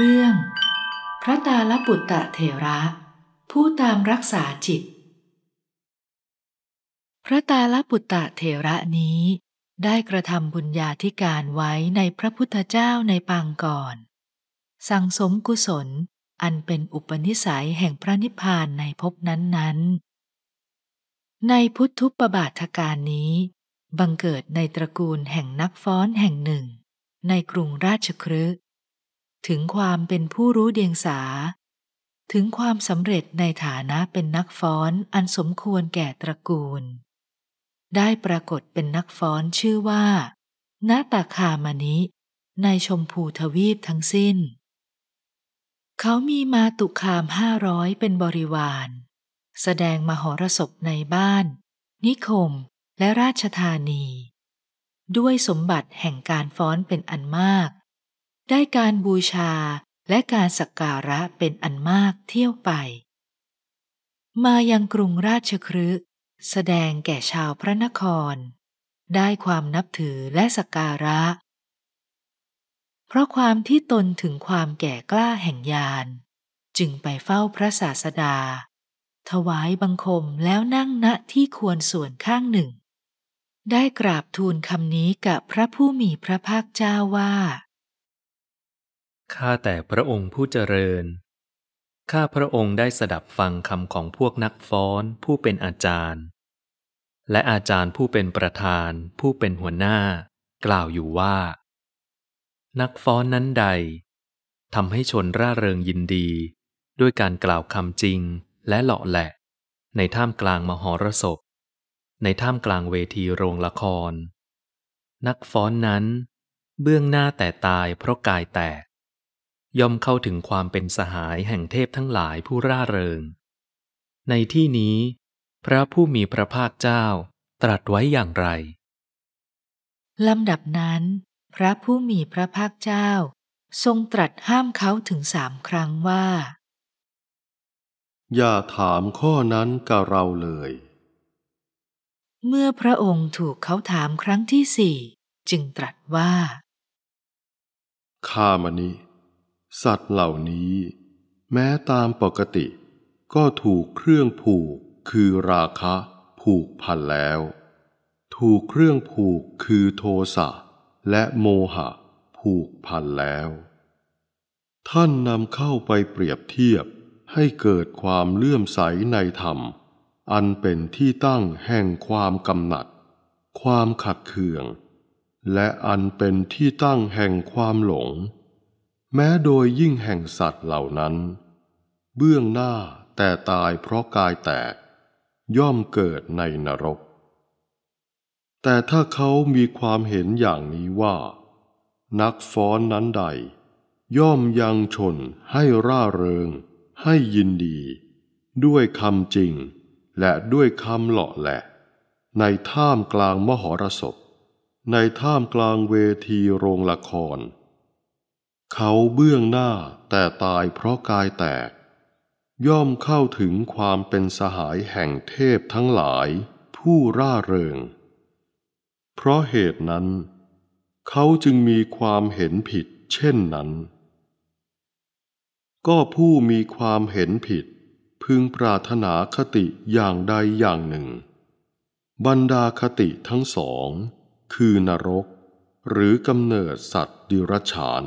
เรื่อง พระตาลปุตตะเถระ ผู้ตามรักษาจิต พระตาลปุตตะเถระนี้ได้กระทำบุญญาธิการไว้ในพระพุทธเจ้าในปางก่อน สังสมกุศลอันเป็นอุปนิสัยแห่งพระนิพพานในภพนั้นๆ ในพุทธุปบาทการนี้ บังเกิดในตระกูลแห่งนักฟ้อนแห่งหนึ่ง ในกรุงราชครืถึงความเป็นผู้รู้เดียงสา ถึงความสำเร็จในฐานะเป็นนักฟ้อนอันสมควรแก่ตระกูล ได้ปรากฏเป็นนักฟ้อนชื่อว่า นาตาคามนิในชมพูทวีปทั้งสิ้น เขามีมาตุคามห้าร้อยเป็นบริวาร แสดงมหรสพในบ้าน นิคมและราชธานี ด้วยสมบัติแห่งการฟ้อนเป็นอันมากได้การบูชาและการสักการะเป็นอันมากเที่ยวไป มายังกรุงราชครึแสดงแก่ชาวพระนคร ได้ความนับถือและสักการะ เพราะความที่ตนถึงความแก่กล้าแห่งยาน จึงไปเฝ้าพระศาสดา ถวายบังคมแล้วนั่งณที่ควรส่วนข้างหนึ่ง ได้กราบทูลคำนี้กับพระผู้มีพระภาคเจ้าว่าข้าแต่พระองค์ผู้เจริญ ข้าพระองค์ได้สดับฟังคำของพวกนักฟ้อนผู้เป็นอาจารย์ และอาจารย์ผู้เป็นประธานผู้เป็นหัวหน้ากล่าวอยู่ว่า นักฟ้อนนั้นใด ทำให้ชนร่าเริงยินดี ด้วยการกล่าวคำจริงและเหลาะแหละ ในท่ามกลางมหรสพ ในท่ามกลางเวทีโรงละคร นักฟ้อนนั้น เบื้องหน้าแต่ตายเพราะกายแตกย่อมเข้าถึงความเป็นสหายแห่งเทพทั้งหลายผู้ร่าเริง ในที่นี้ พระผู้มีพระภาคเจ้าตรัสไว้อย่างไรลำดับนั้น พระผู้มีพระภาคเจ้า ทรงตรัสห้ามเขาถึงสามครั้งว่า อย่าถามข้อนั้นกับเราเลย เมื่อพระองค์ถูกเขาถามครั้งที่สี่จึงตรัสว่า ข้ามานี้สัตว์เหล่านี้แม้ตามปกติ ก็ถูกเครื่องผูกคือราคะ ผูกพันแล้ว ถูกเครื่องผูกคือโทสะ และโมหะผูกพันแล้ว ท่านนำเข้าไปเปรียบเทียบให้เกิดความเลื่อมใสในธรรม อันเป็นที่ตั้งแห่งความกำหนัด ความขัดเคือง และอันเป็นที่ตั้งแห่งความหลงแม้โดยยิ่งแห่งสัตว์เหล่านั้น เบื้องหน้าแต่ตายเพราะกายแตก ย่อมเกิดในนรก แต่ถ้าเขามีความเห็นอย่างนี้ว่า นักฟ้อนนั้นใด ย่อมยังชนให้ร่าเริง ให้ยินดี ด้วยคำจริง และด้วยคำหล่อแหละ ในท่ามกลางมหรสพ ในท่ามกลางเวทีโรงละครเขาเบื้องหน้าแต่ตายเพราะกายแตก ย่อมเข้าถึงความเป็นสหายแห่งเทพทั้งหลายผู้ร่าเริง เพราะเหตุนั้นเขาจึงมีความเห็นผิดเช่นนั้น ก็ผู้มีความเห็นผิด พึงปรารถนาคติอย่างใดอย่างหนึ่ง บรรดาคติทั้งสองคือนรกหรือกำเนิดสัตว์ดิรัจฉาน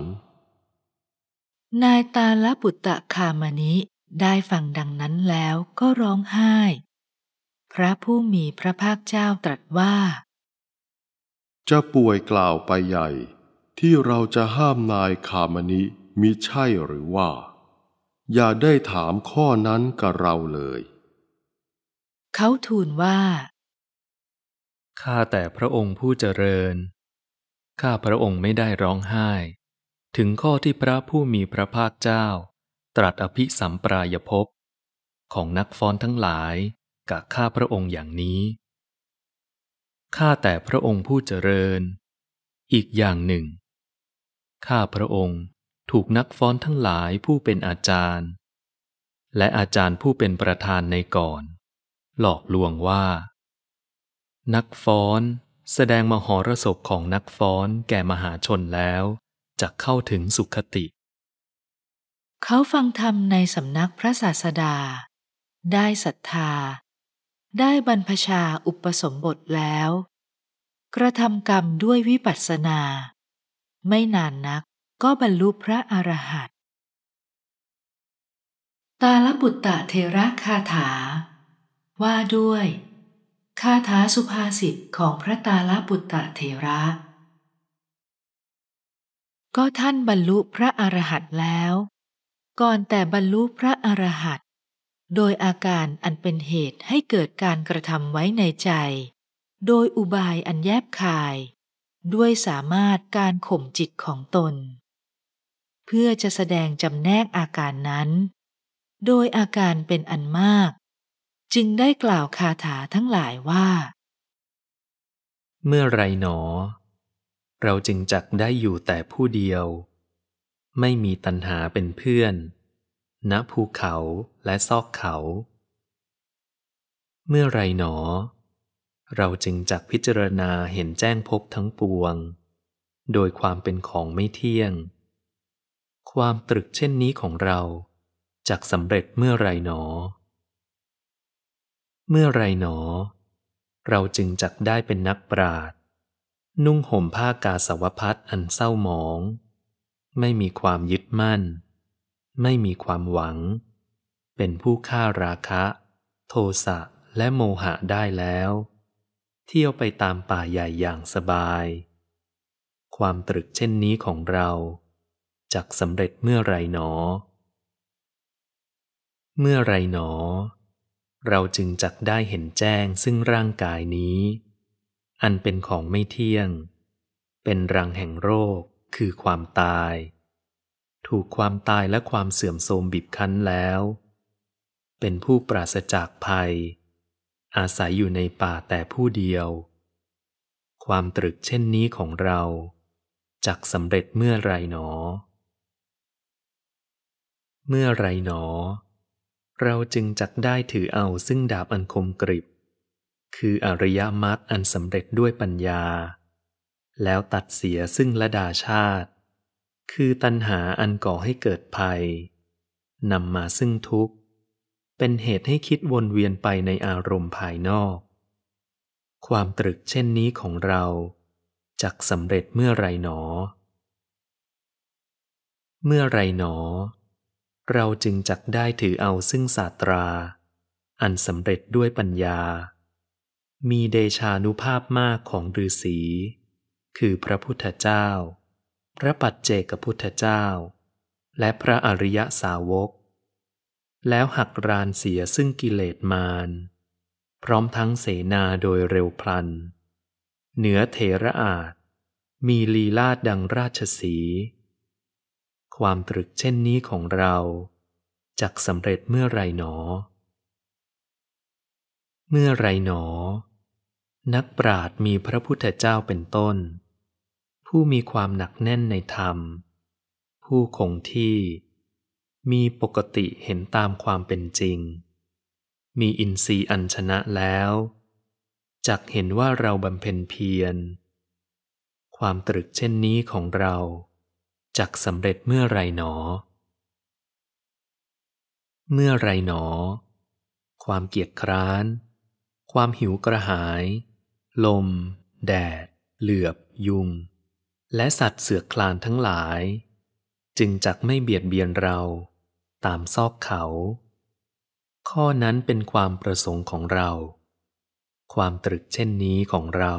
นายตาลปุตตะคามนิได้ฟังดังนั้นแล้วก็ร้องไห้ พระผู้มีพระภาคเจ้าตรัสว่า จะป่วยกล่าวไปใหญ่ ที่เราจะห้ามนายคามนิมิใช่หรือว่า อย่าได้ถามข้อนั้นกับเราเลย เขาทูลว่าข้าแต่พระองค์ผู้เจริญ ข้าพระองค์ไม่ได้ร้องไห้ถึงข้อที่พระผู้มีพระภาคเจ้า ตรัสอภิสัมปรายภพของนักฟ้อนทั้งหลายกับข้าพระองค์อย่างนี้ข้าแต่พระองค์ผู้เจริญอีกอย่างหนึ่งข้าพระองค์ถูกนักฟ้อนทั้งหลายผู้เป็นอาจารย์ และอาจารย์ผู้เป็นประธานในก่อน หลอกลวงว่า นักฟ้อนแสดงมหรสพของนักฟ้อนแก่มหาชนแล้วจะเข้าถึงสุขติ เขาฟังธรรมในสำนักพระศาสดา ได้ศรัทธา ได้บรรพชาอุปสมบทแล้ว กระทำกรรมด้วยวิปัสสนา ไม่นานนักก็บรรลุพระอรหันต์ตาลบุตตะเทระคาถาว่าด้วย คาถาสุภาษิตของพระตาลบุตตะเทระก็ท่านบรรลุพระอรหันต์แล้ว ก่อนแต่บรรลุพระอรหันต์โดยอาการอันเป็นเหตุให้เกิดการกระทำไว้ในใจ โดยอุบายอันแยบคาย ด้วยสามารถการข่มจิตของตน เพื่อจะแสดงจำแนกอาการนั้น โดยอาการเป็นอันมาก จึงได้กล่าวคาถาทั้งหลายว่า เมื่อไรหนอเราจึงจักได้อยู่แต่ผู้เดียว ไม่มีตัณหาเป็นเพื่อน ณ ภูเขาและซอกเขา เมื่อไรหนอ เราจึงจักพิจารณาเห็นแจ้งพบทั้งปวง โดยความเป็นของไม่เที่ยง ความตรึกเช่นนี้ของเรา จักสำเร็จเมื่อไรหนอ เมื่อไรหนอ เราจึงจักได้เป็นนักปราดนุ่งห่มผ้ากาสาวพัดอันเศร้าหมอง ไม่มีความยึดมั่น ไม่มีความหวัง เป็นผู้ฆ่าราคะ โทสะและโมหะได้แล้ว เที่ยวไปตามป่าใหญ่อย่างสบาย ความตรึกเช่นนี้ของเรา จักสำเร็จเมื่อไรหนอ เมื่อไรหนอ เราจึงจักได้เห็นแจ้งซึ่งร่างกายนี้อันเป็นของไม่เที่ยง เป็นรังแห่งโรคคือความตาย ถูกความตายและความเสื่อมโทรมบีบคั้นแล้ว เป็นผู้ปราศจากภัย อาศัยอยู่ในป่าแต่ผู้เดียว ความตรึกเช่นนี้ของเรา จักสำเร็จเมื่อไรหนอ เมื่อไรหนอ เราจึงจักได้ถือเอาซึ่งดาบอันคมกริบคืออริยมรรคอันสำเร็จด้วยปัญญา แล้วตัดเสียซึ่งละดาชาติ คือตัณหาอันก่อให้เกิดภัยนำมาซึ่งทุกข์ เป็นเหตุให้คิดวนเวียนไปในอารมณ์ภายนอก ความตรึกเช่นนี้ของเรา จักสำเร็จเมื่อไรหนอ เมื่อไรหนอ เราจึงจักได้ถือเอาซึ่งศาสตราอันสำเร็จด้วยปัญญามีเดชานุภาพมากของฤาษี คือพระพุทธเจ้า พระปัจเจกพุทธเจ้า และพระอริยสาวก แล้วหักรานเสียซึ่งกิเลสมารพร้อมทั้งเสนาโดยเร็วพลัน เหนือเทระอาจมีลีลาดดังราชสี ความตรึกเช่นนี้ของเรา จักสำเร็จเมื่อไรหนอ เมื่อไรหนอนักปราดมีพระพุทธเจ้าเป็นต้น ผู้มีความหนักแน่นในธรรม ผู้คงที่ มีปกติเห็นตามความเป็นจริง มีอินทรีย์อันชนะแล้วจักเห็นว่าเราบำเพ็ญเพียรความตรึกเช่นนี้ของเราจักสำเร็จเมื่อไรหนอ เมื่อไรหนอ ความเกียจคร้าน ความหิวกระหายลม แดด เหลือบ ยุง และสัตว์เสือคลานทั้งหลาย จึงจักไม่เบียดเบียนเราตามซอกเขา ข้อนั้นเป็นความประสงค์ของเรา ความตรึกเช่นนี้ของเรา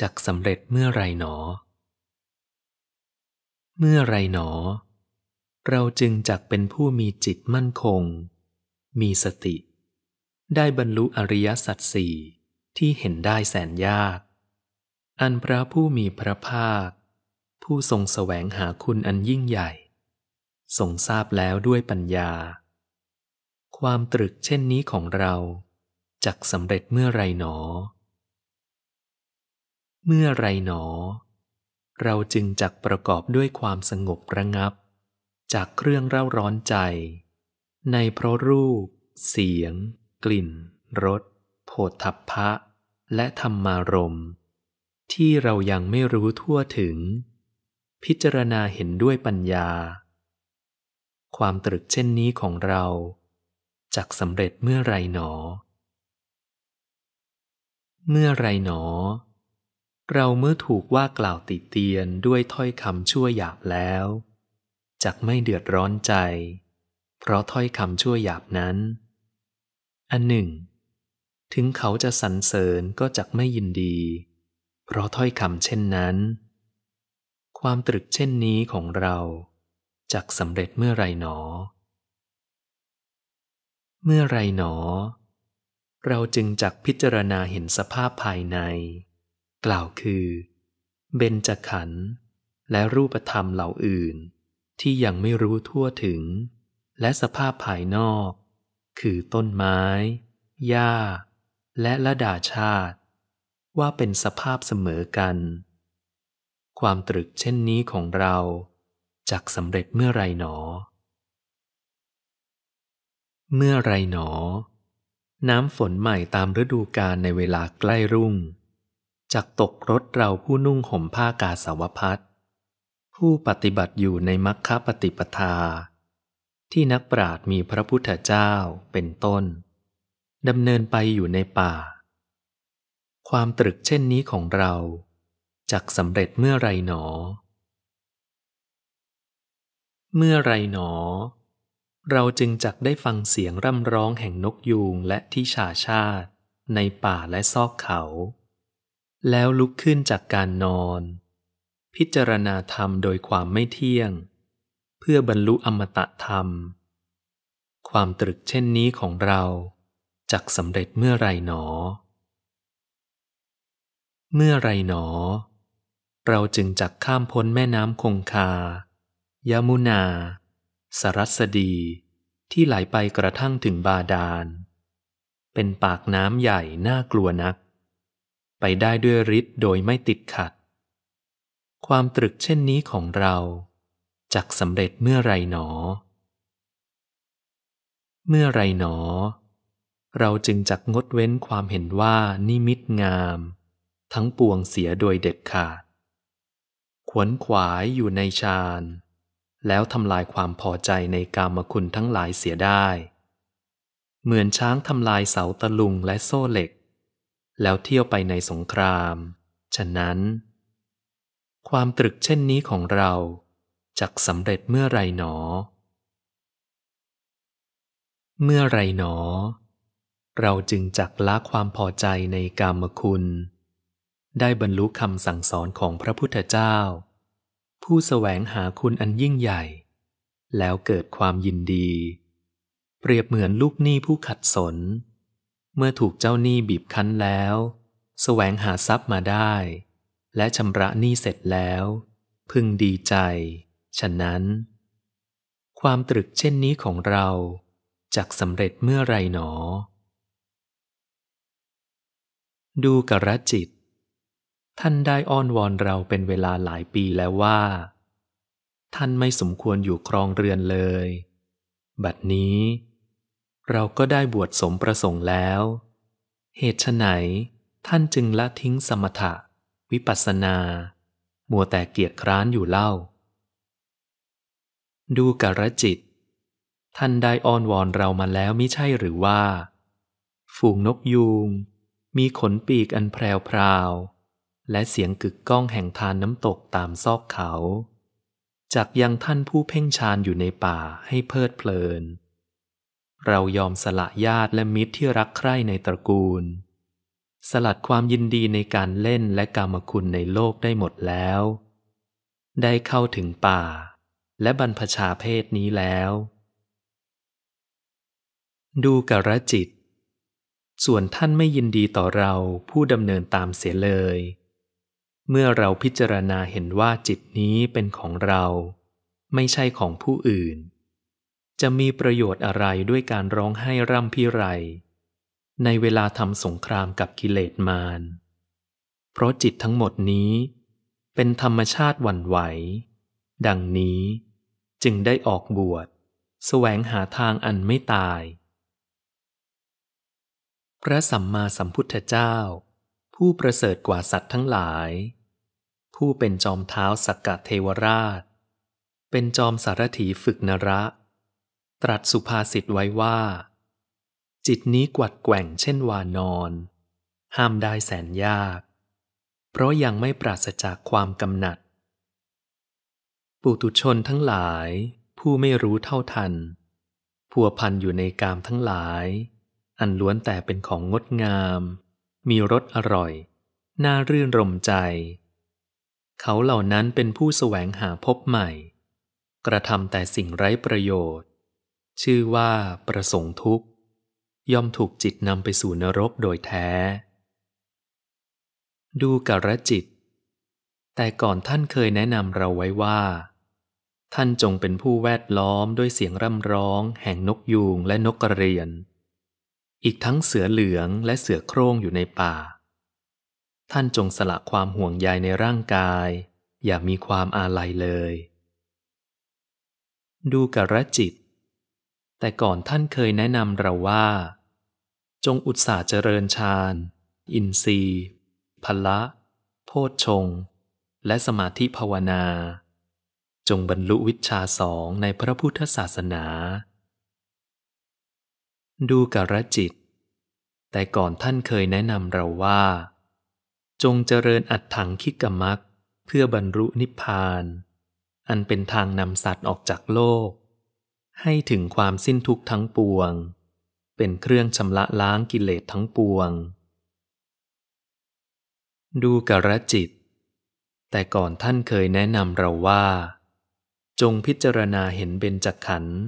จักสำเร็จเมื่อไรหนอ เมื่อไรหนอ เราจึงจักเป็นผู้มีจิตมั่นคง มีสติ ได้บรรลุอริยสัจสี่ที่เห็นได้แสนยาก อันพระผู้มีพระภาค ผู้ทรงสแสวงหาคุณอันยิ่งใหญ่ทรงทราบแล้วด้วยปัญญา ความตรึกเช่นนี้ของเรา จักสำเร็จเมื่อไรหนอ เมื่อไรหนอ เราจึงจักประกอบด้วยความสงบระงับ จากเครื่องเร่าร้อนใจ ในเพราะรูปเสียงกลิ่นรสโพธฐัพพะและธรรมารม ที่เรายังไม่รู้ทั่วถึง พิจารณาเห็นด้วยปัญญา ความตรึกเช่นนี้ของเรา จากสำเร็จเมื่อไรหนอ เมื่อไรหนอ เราเมื่อถูกว่ากล่าวติเตียนด้วยถ้อยคำชั่วหยาบแล้วจักไม่เดือดร้อนใจ เพราะถ้อยคำชั่วหยาบนั้น อันหนึ่งถึงเขาจะสรรเสริญก็จักไม่ยินดี เพราะถ้อยคำเช่นนั้น ความตรึกเช่นนี้ของเรา จักสำเร็จเมื่อไรหนอ เมื่อไรหนอ เราจึงจักพิจารณาเห็นสภาพภายใน กล่าวคือ เบญจขันธ์และรูปธรรมเหล่าอื่น ที่ยังไม่รู้ทั่วถึง และสภาพภายนอก คือต้นไม้หญ้าและละดาชาติ ว่าเป็นสภาพเสมอกัน ความตรึกเช่นนี้ของเราจักสำเร็จเมื่อไรหนอ เมื่อไรหนอ น้ำฝนใหม่ตามฤดูกาลในเวลาใกล้รุ่งจักตกรถเราผู้นุ่งห่มผ้ากาสาวพัดผู้ปฏิบัติอยู่ในมรรคปฏิปทา ที่นักปราชญ์มีพระพุทธเจ้าเป็นต้นดำเนินไปอยู่ในป่า ความตรึกเช่นนี้ของเราจักสำเร็จเมื่อไรหนอ เมื่อไรหนอ เราจึงจักได้ฟังเสียงร่ำร้องแห่งนกยูงและที่ชาชาติ ในป่าและซอกเขา แล้วลุกขึ้นจากการนอน พิจารณาธรรมโดยความไม่เที่ยง เพื่อบรรลุอมตะธรรม ความตรึกเช่นนี้ของเราจักสำเร็จเมื่อไรหนอ เมื่อไรหนอ เราจึงจักข้ามพ้นแม่น้ำคงคายามุนา สรัสดี ที่ไหลไปกระทั่งถึงบาดาล เป็นปากน้ำใหญ่น่ากลัวนัก ไปได้ด้วยฤทธิ์โดยไม่ติดขัด ความตรึกเช่นนี้ของเรา จักสำเร็จเมื่อไรหนอ เมื่อไรหนอเราจึงจักงดเว้นความเห็นว่านิมิตงาม ทั้งปวงเสียโดยเด็ดขาดขวนขวายอยู่ในฌานแล้วทำลายความพอใจในกามคุณทั้งหลายเสียได้ เหมือนช้างทำลายเสาตะลุงและโซ่เหล็ก แล้วเที่ยวไปในสงคราม ฉะนั้น ความตรึกเช่นนี้ของเราจะสำเร็จเมื่อไรหนอ เมื่อไรหนอเราจึงจักละความพอใจในกามคุณ ได้บรรลุคำสั่งสอนของพระพุทธเจ้า ผู้สแสวงหาคุณอันยิ่งใหญ่ แล้วเกิดความยินดี เปรียบเหมือนลูกหนี้ผู้ขัดสน เมื่อถูกเจ้าหนี้บีบคั้นแล้วสแสวงหาทรัพย์มาได้ และชำระหนี้เสร็จแล้ว พึงดีใจ ฉะนั้น ความตรึกเช่นนี้ของเราจักสำเร็จเมื่อไรหนอดูกระจิต ท่านได้อ้อนวอนเราเป็นเวลาหลายปีแล้วว่า ท่านไม่สมควรอยู่ครองเรือนเลย บัดนี้ เราก็ได้บวชสมประสงค์แล้ว เหตุฉไหนท่านจึงละทิ้งสมถะวิปัสสนามัวแต่เกียจคร้านอยู่เล่า ดูกระจิต ท่านได้อ้อนวอนเรามาแล้วไม่ใช่หรือว่า ฝูงนกยูงมีขนปีกอันแพรวและเสียงกึกก้องแห่งทานน้ำตกตามซอกเขา จากยังท่านผู้เพ่งชานอยู่ในป่าให้เพลิดเพลิน เรายอมสละญาติและมิตรที่รักใคร่ในตระกูล สลัดความยินดีในการเล่นและกรรมคุณในโลกได้หมดแล้ว ได้เข้าถึงป่าและบรรพชาเพศนี้แล้ว ดูกระจิตส่วนท่านไม่ยินดีต่อเราผู้ดำเนินตามเสียเลย เมื่อเราพิจารณาเห็นว่าจิตนี้เป็นของเรา ไม่ใช่ของผู้อื่น จะมีประโยชน์อะไรด้วยการร้องไห้ร่ำพิไร ในเวลาทำสงครามกับกิเลสมาร เพราะจิตทั้งหมดนี้เป็นธรรมชาติหวั่นไหว ดังนี้จึงได้ออกบวชแสวงหาทางอันไม่ตายพระสัมมาสัมพุทธเจ้า ผู้ประเสริฐกว่าสัตว์ทั้งหลาย ผู้เป็นจอมเท้าสักกะเทวราช เป็นจอมสารถีฝึกนระ ตรัสสุภาษิตไว้ว่า จิตนี้กวัดแกว่งเช่นวานอน ห้ามได้แสนยาก เพราะยังไม่ปราศจากความกำหนัด ปุตุชนทั้งหลาย ผู้ไม่รู้เท่าทัน พัวพันอยู่ในกามทั้งหลายอันล้วนแต่เป็นของงดงาม มีรสอร่อย น่ารื่นรมใจ เขาเหล่านั้นเป็นผู้แสวงหาพบใหม่ กระทำแต่สิ่งไร้ประโยชน์ ชื่อว่าประสงค์ทุกข์ ย่อมถูกจิตนำไปสู่นรกโดยแท้ ดูกระจิต แต่ก่อนท่านเคยแนะนำเราไว้ว่า ท่านจงเป็นผู้แวดล้อมด้วยเสียงร่ำร้อง แห่งนกยูงและนกกระเรียนอีกทั้งเสือเหลืองและเสือโคร่งอยู่ในป่า ท่านจงสละความห่วงใยในร่างกาย อย่ามีความอาลัยเลย ดูกระจิต แต่ก่อนท่านเคยแนะนำเราว่า จงอุตสาห์เจริญฌานอินทรีย์พละ โพชฌงและสมาธิภาวนา จงบรรลุวิชาสองในพระพุทธศาสนาดูกระจิต แต่ก่อนท่านเคยแนะนำเราว่า จงเจริญอัดถังคิกมักเพื่อบรรลุนิพพาน อันเป็นทางนำสัตว์ออกจากโลก ให้ถึงความสิ้นทุกข์ทั้งปวง เป็นเครื่องชำระล้างกิเลสทั้งปวง ดูกระจิต แต่ก่อนท่านเคยแนะนำเราว่า จงพิจารณาเห็นเบญจขันธ์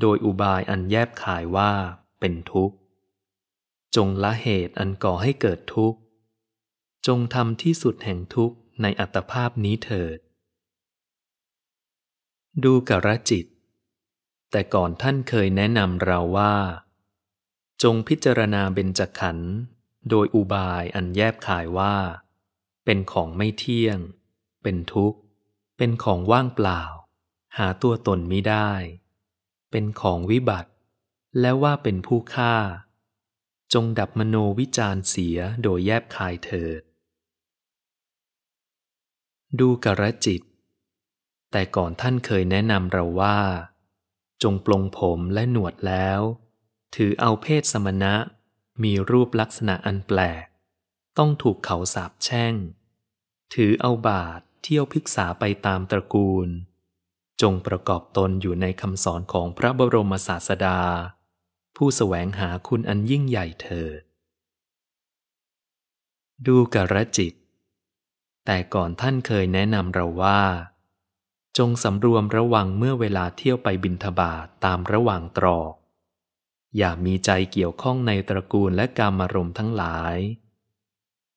โดยอุบายอันแยบขายว่าเป็นทุกข์จงละเหตุอันก่อให้เกิดทุกข์ จงทำที่สุดแห่งทุกข์ในอัตภาพนี้เถิด ดูกระจิต แต่ก่อนท่านเคยแนะนำเราว่า จงพิจารณาเบญจขันธ์โดยอุบายอันแยบขายว่า เป็นของไม่เที่ยง เป็นทุกข์ เป็นของว่างเปล่า หาตัวตนมิได้ เป็นของวิบัติและว่าเป็นผู้ฆ่า จงดับมโนวิจารเสียโดยแยบคายเถิด ดูกระจิต แต่ก่อนท่านเคยแนะนำเราว่า จงปลงผมและหนวดแล้ว ถือเอาเพศสมณะ มีรูปลักษณะอันแปลก ต้องถูกเขาสาบแช่ง ถือเอาบาท เที่ยวพิกษาไปตามตระกูล จงประกอบตนอยู่ในคำสอนของพระบรมศาสดาผู้สแสวงหาคุณอันยิ่งใหญ่เธอ ดูกระจิต แต่ก่อนท่านเคยแนะนำเราว่า จงสำรวมระวังเมื่อเวลาเที่ยวไปบินทบาทตามระหว่างตรอก อย่ามีใจเกี่ยวข้องในตระกูลและกรรมารมทั้งหลาย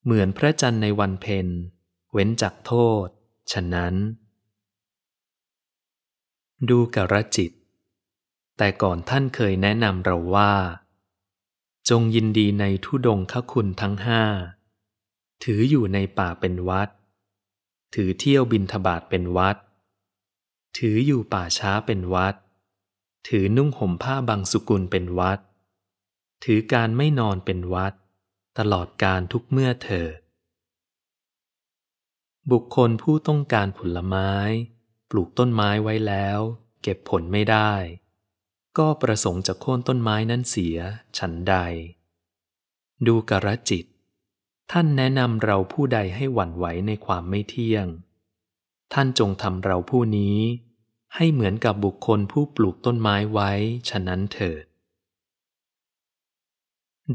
เหมือนพระจันทร์ในวันเพ็ญเว้นจากโทษ ฉะนั้น ดูกระจิตแต่ก่อนท่านเคยแนะนำเราว่า จงยินดีในทุดงคคุณทั้งห้าถืออยู่ในป่าเป็นวัด ถือเที่ยวบินทบาทเป็นวัด ถืออยู่ป่าช้าเป็นวัด ถือนุ่งห่มผ้าบางสุกุลเป็นวัด ถือการไม่นอนเป็นวัด ตลอดการทุกเมื่อเธอ บุคคลผู้ต้องการผลไม้ ปลูกต้นไม้ไว้แล้ว เก็บผลไม่ได้ก็ประสงค์จะโค่นต้นไม้นั้นเสียฉันใด ดูกระจิต ท่านแนะนำเราผู้ใดให้หวั่นไหวในความไม่เที่ยง ท่านจงทำเราผู้นี้ ให้เหมือนกับบุคคลผู้ปลูกต้นไม้ไว้ ฉะนั้นเถิด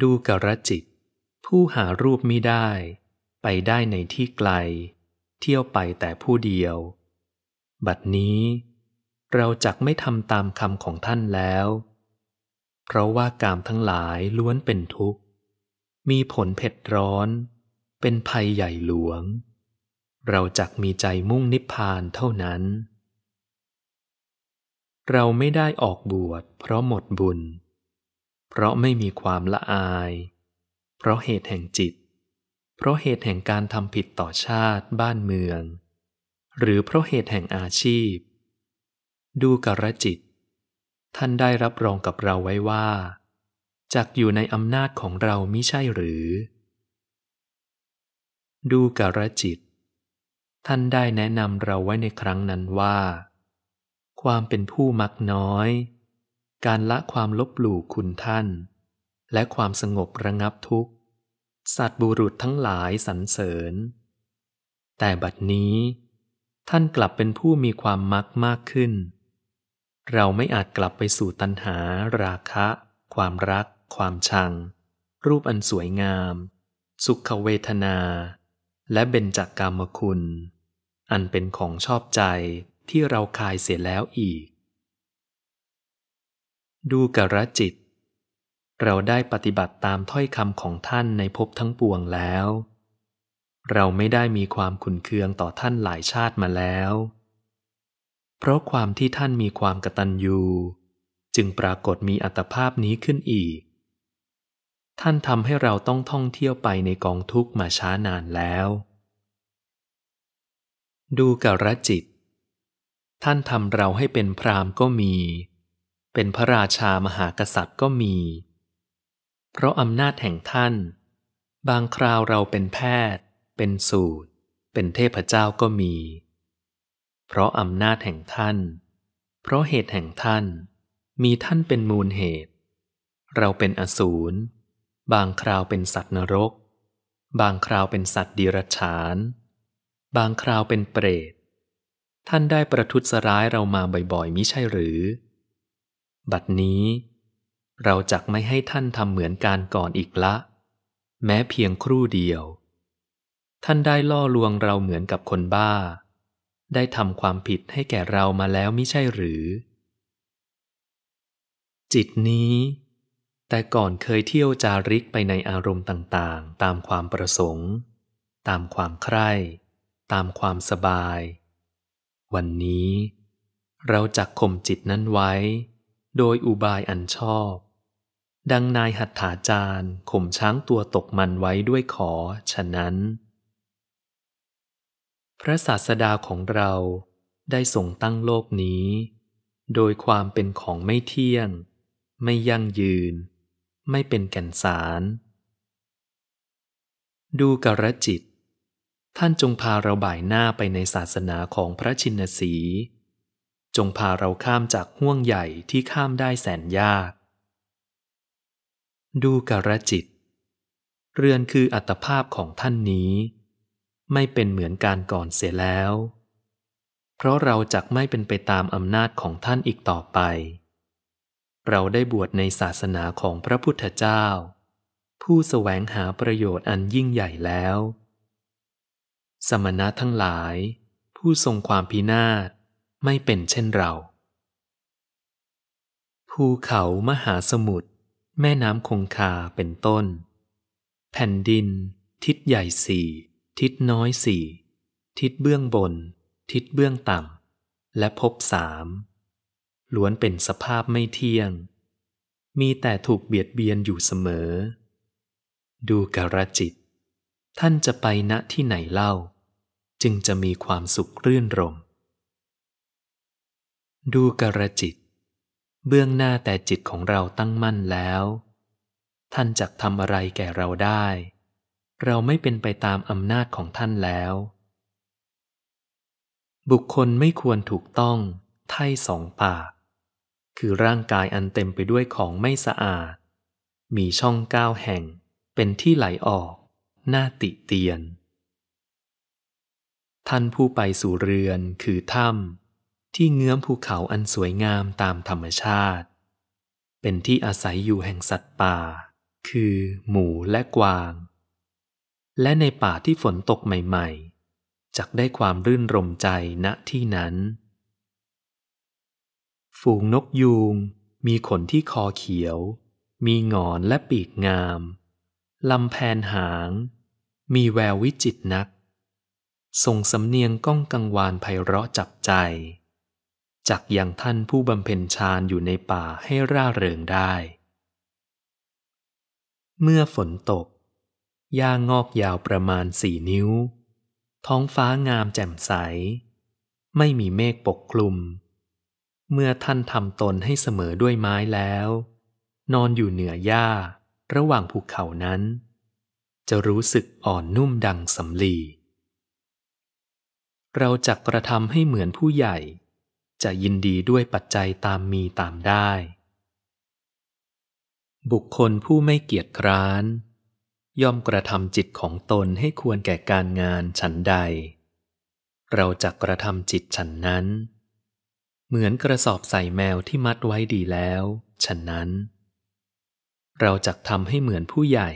ดูกระจิต ผู้หารูปไม่ได้ ไปได้ในที่ไกล เที่ยวไปแต่ผู้เดียว บัดนี้เราจักไม่ทำตามคำของท่านแล้ว เพราะว่ากามทั้งหลายล้วนเป็นทุกข์ มีผลเผ็ดร้อน เป็นภัยใหญ่หลวง เราจักมีใจมุ่งนิพพานเท่านั้น เราไม่ได้ออกบวชเพราะหมดบุญ เพราะไม่มีความละอาย เพราะเหตุแห่งจิต เพราะเหตุแห่งการทำผิดต่อชาติบ้านเมือง หรือเพราะเหตุแห่งอาชีพดูกระจิต ท่านได้รับรองกับเราไว้ว่าจักอยู่ในอำนาจของเรามิใช่หรือ ดูกระจิต ท่านได้แนะนำเราไว้ในครั้งนั้นว่า ความเป็นผู้มักน้อย การละความลบหลู่คุณท่าน และความสงบระงับทุกข์ สัตบุรุษทั้งหลายสรรเสริญ แต่บัดนี้ ท่านกลับเป็นผู้มีความมักมากขึ้นเราไม่อาจกลับไปสู่ตัณหาราคะ ความรัก ความชัง รูปอันสวยงาม สุขเวทนา และเบญจกกามคุณ อันเป็นของชอบใจที่เราคายเสียแล้วอีก ดูกระจิต เราได้ปฏิบัติตามถ้อยคำของท่านในภพทั้งปวงแล้ว เราไม่ได้มีความขุนเคืองต่อท่านหลายชาติมาแล้วเพราะความที่ท่านมีความกตัญญูจึงปรากฏมีอัตภาพนี้ขึ้นอีก ท่านทำให้เราต้องท่องเที่ยวไปในกองทุกข์มาช้านานแล้ว ดูกระจิต ท่านทำเราให้เป็นพรามก็มี เป็นพระราชามหากษัตริย์ก็มี เพราะอำนาจแห่งท่าน บางคราวเราเป็นแพทย์ เป็นสูตร เป็นเทพเจ้าก็มีเพราะอำนาจแห่งท่าน เพราะเหตุแห่งท่าน มีท่านเป็นมูลเหตุ เราเป็นอสูร บางคราวเป็นสัตว์นรก บางคราวเป็นสัตว์ดีรัจฉาน บางคราวเป็นเปรต ท่านได้ประทุษร้ายเรามาบ่อยๆ มิใช่หรือ บัดนี้ เราจักไม่ให้ท่านทำเหมือนการก่อนอีกละ แม้เพียงครู่เดียว ท่านได้ล่อลวงเราเหมือนกับคนบ้าได้ทำความผิดให้แก่เรามาแล้วมิใช่หรือ จิตนี้ แต่ก่อนเคยเที่ยวจาริกไปในอารมณ์ต่างๆ ตามความประสงค์ ตามความใคร่ ตามความสบาย วันนี้ เราจักข่มจิตนั้นไว้ โดยอุบายอันชอบ ดังนายหัตถาจารย์ข่มช้างตัวตกมันไว้ด้วยขอ ฉะนั้นพระศาสดาของเราได้ทรงตั้งโลกนี้ โดยความเป็นของไม่เที่ยง ไม่ยั่งยืน ไม่เป็นแก่นสาร ดูกระจิต ท่านจงพาเราบ่ายหน้าไปในศาสนาของพระชินสี จงพาเราข้ามจากห่วงใหญ่ที่ข้ามได้แสนยาก ดูกระจิต เรือนคืออัตภาพของท่านนี้ไม่เป็นเหมือนการก่อนเสียแล้ว เพราะเราจักไม่เป็นไปตามอำนาจของท่านอีกต่อไป เราได้บวชในศาสนาของพระพุทธเจ้า ผู้สแสวงหาประโยชน์อันยิ่งใหญ่แล้ว สมณะทั้งหลาย ผู้ทรงความพินาศไม่เป็นเช่นเรา ภูเขามหาสมุทรแม่น้ำคงคาเป็นต้น แผ่นดินทิศใหญ่สี่ทิศน้อยสี่ ทิศเบื้องบน ทิศเบื้องต่ำและพบสามล้วนเป็นสภาพไม่เที่ยง มีแต่ถูกเบียดเบียนอยู่เสมอ ดูกระจิต ท่านจะไปณที่ไหนเล่า จึงจะมีความสุขรื่นรม ดูกระจิต เบื้องหน้าแต่จิตของเราตั้งมั่นแล้ว ท่านจะทำอะไรแก่เราได้เราไม่เป็นไปตามอำนาจของท่านแล้ว บุคคลไม่ควรถูกต้องไถ่สองปาก คือร่างกายอันเต็มไปด้วยของไม่สะอาด มีช่องก้าวแห่ง เป็นที่ไหลออก หน้าติเตียน ท่านผู้ไปสู่เรือนคือถ้ำที่เงื้อมภูเขาอันสวยงามตามธรรมชาติ เป็นที่อาศัยอยู่แห่งสัตว์ป่า คือหมูและกวางและในป่าที่ฝนตกใหม่ๆจักได้ความรื่นรมใจณที่นั้น ฝูงนกยูง มีขนที่คอเขียว มีงอนและปีกงาม ลำแผนหาง มีแวววิจิตนัก ส่งสำเนียงก้องกังวานไพเราะจับใจ จักอย่างท่านผู้บำเพ็ญฌานอยู่ในป่าให้ร่าเริงได้ เมื่อฝนตกหญ้างงอกยาวประมาณสี่นิ้ว ท้องฟ้างามแจ่มใส ไม่มีเมฆปกคลุม เมื่อท่านทำตนให้เสมอด้วยไม้แล้ว นอนอยู่เหนือหญ้าระหว่างภูเขานั้น จะรู้สึกอ่อนนุ่มดังสำลีเราจะกระทำให้เหมือนผู้ใหญ่ จะยินดีด้วยปัจจัยตามมีตามได้ บุคคลผู้ไม่เกียจคร้านย่อมกระทำจิตของตนให้ควรแก่การงานฉันใด เราจะกระทำจิตฉันนั้น เหมือนกระสอบใส่แมวที่มัดไว้ดีแล้วฉันนั้น เราจะทำให้เหมือนผู้ใหญ่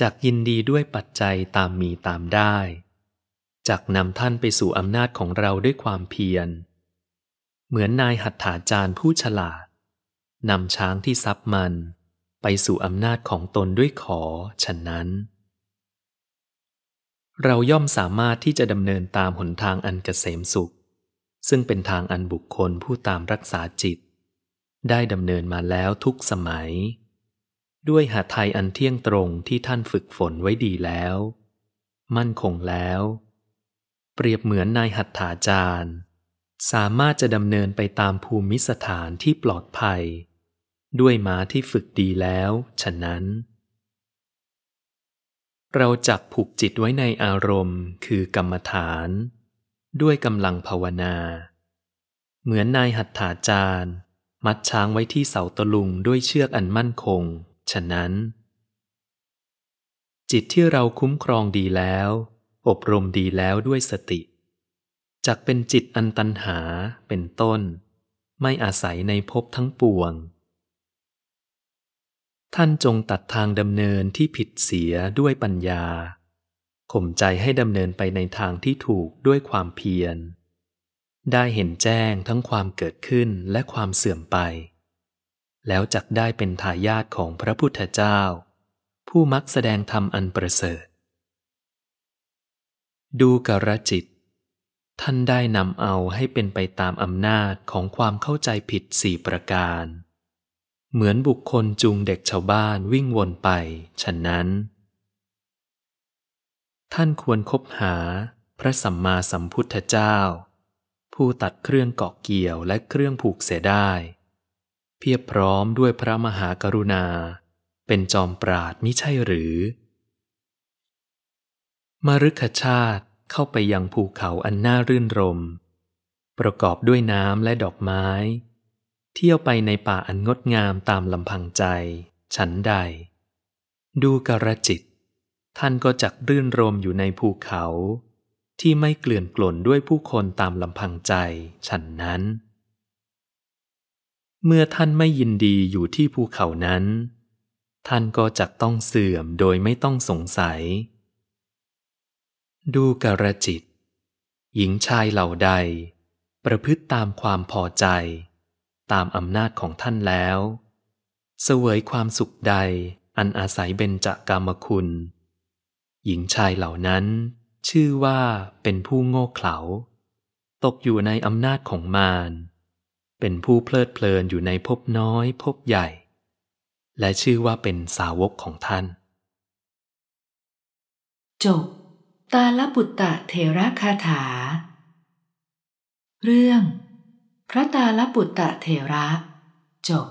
จักยินดีด้วยปัจจัยตามมีตามได้ จักนำท่านไปสู่อำนาจของเราด้วยความเพียรเหมือนนายหัตถาจารย์ผู้ฉลาดนำช้างที่ซับมันไปสู่อำนาจของตนด้วยขอฉะนั้น เราย่อมสามารถที่จะดำเนินตามหนทางอันเกษมสุข ซึ่งเป็นทางอันบุคคลผู้ตามรักษาจิต ได้ดำเนินมาแล้วทุกสมัย ด้วยหาไทยอันเที่ยงตรงที่ท่านฝึกฝนไว้ดีแล้ว มั่นคงแล้ว เปรียบเหมือนนายหัตถาจารย์ สามารถจะดำเนินไปตามภูมิสถานที่ปลอดภัยด้วยม้าที่ฝึกดีแล้ว ฉะนั้น เราจับผูกจิตไว้ในอารมณ์คือกรรมฐาน ด้วยกำลังภาวนา เหมือนนายหัตถาจารย์มัดช้างไว้ที่เสาตะลุงด้วยเชือกอันมั่นคง ฉะนั้น จิตที่เราคุ้มครองดีแล้ว อบรมดีแล้วด้วยสติ จักเป็นจิตอันตันหาเป็นต้น ไม่อาศัยในภพทั้งปวงท่านจงตัดทางดำเนินที่ผิดเสียด้วยปัญญาข่มใจให้ดำเนินไปในทางที่ถูกด้วยความเพียร ได้เห็นแจ้งทั้งความเกิดขึ้นและความเสื่อมไป แล้วจักได้เป็นทายาทของพระพุทธเจ้า ผู้มักแสดงธรรมอันประเสริฐ ดูกรจิต ท่านได้นำเอาให้เป็นไปตามอำนาจของความเข้าใจผิดสี่ประการเหมือนบุคคลจูงเด็กชาวบ้านวิ่งวนไปฉะนั้น ท่านควรคบหา พระสัมมาสัมพุทธเจ้า ผู้ตัดเครื่องเกาะเกี่ยวและเครื่องผูกเสียได้ เพียบพร้อมด้วยพระมหากรุณา เป็นจอมปราดมิใช่หรือมรุขชาติเข้าไปยังภูเขาอันน่ารื่นรม ประกอบด้วยน้ำและดอกไม้เที่ยวไปในป่าอันงดงามตามลำพังใจ ฉันใด ดูกรจิต ท่านก็จักรื่นรมอยู่ในภูเขา ที่ไม่เกลื่อนกล่นด้วยผู้คนตามลำพังใจฉันนั้น เมื่อท่านไม่ยินดีอยู่ที่ภูเขานั้น ท่านก็จักต้องเสื่อมโดยไม่ต้องสงสัย ดูกระจิต หญิงชายเหล่าใด ประพฤติตามความพอใจตามอำนาจของท่านแล้ว เสวยความสุขใดอันอาศัยเบญจากามคุณ หญิงชายเหล่านั้น ชื่อว่าเป็นผู้โง่เขลา ตกอยู่ในอำนาจของมาร เป็นผู้เพลิดเพลินอยู่ในภพน้อยภพใหญ่ และชื่อว่าเป็นสาวกของท่าน จบตาลบุตตะเทระคาถา เรื่องพระตาลปุตตะเถระจบ